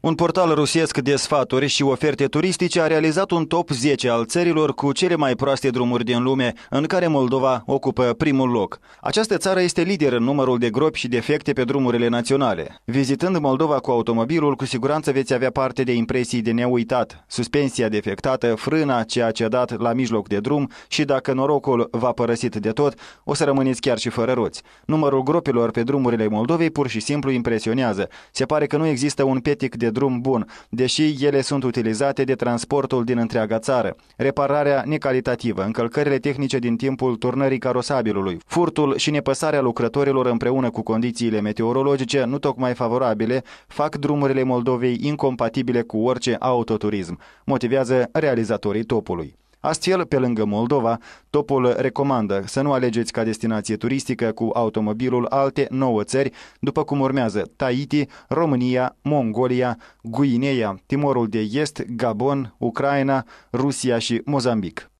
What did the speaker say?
Un portal rusesc de sfaturi și oferte turistice a realizat un top 10 al țărilor cu cele mai proaste drumuri din lume, în care Moldova ocupă primul loc. Această țară este lider în numărul de gropi și defecte pe drumurile naționale. Vizitând Moldova cu automobilul, cu siguranță veți avea parte de impresii de neuitat. Suspensia defectată, frâna ceea ce a dat la mijloc de drum și dacă norocul va părăsit de tot, o să rămâneți chiar și fără roți. Numărul gropilor pe drumurile Moldovei pur și simplu impresionează. Se pare că nu există un petic de de drum bun, deși ele sunt utilizate de transportul din întreaga țară. Repararea necalitativă, încălcările tehnice din timpul turnării carosabilului, furtul și nepăsarea lucrătorilor împreună cu condițiile meteorologice nu tocmai favorabile fac drumurile Moldovei incompatibile cu orice autoturism, motivează realizatorii topului. Astfel, pe lângă Moldova, Topol recomandă să nu alegeți ca destinație turistică cu automobilul alte nouă țări, după cum urmează Tahiti, România, Mongolia, Guinea, Timorul de Est, Gabon, Ucraina, Rusia și Mozambic.